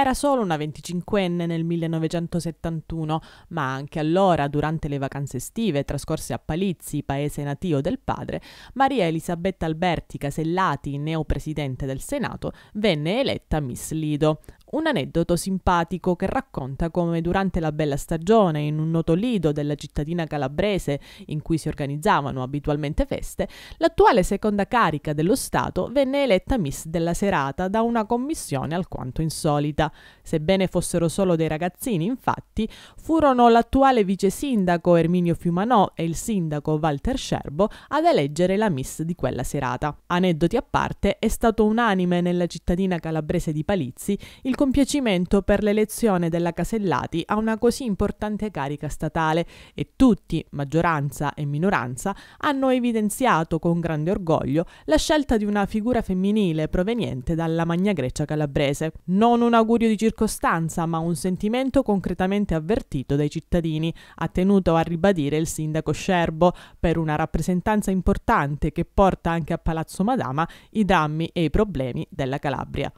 Era solo una 25enne nel 1971, ma anche allora, durante le vacanze estive trascorse a Palizzi, paese natio del padre, Maria Elisabetta Alberti Casellati, neopresidente del Senato, venne eletta Miss Lido, un aneddoto simpatico che racconta come durante la bella stagione, in un noto lido della cittadina calabrese in cui si organizzavano abitualmente feste, l'attuale seconda carica dello Stato venne eletta Miss della serata da una commissione alquanto insolita. Sebbene fossero solo dei ragazzini, infatti, furono l'attuale vice sindaco Erminio Fiumanò e il sindaco Walter Scerbo ad eleggere la Miss di quella serata. Aneddoti a parte, è stato unanime nella cittadina calabrese di Palizzi il compiacimento per l'elezione della Casellati a una così importante carica statale e tutti, maggioranza e minoranza, hanno evidenziato con grande orgoglio la scelta di una figura femminile proveniente dalla Magna Grecia calabrese. Non un augurio di circostanza, ma un sentimento concretamente avvertito dai cittadini, ha tenuto a ribadire il sindaco Scerbo, per una rappresentanza importante che porta anche a Palazzo Madama i drammi e i problemi della Calabria.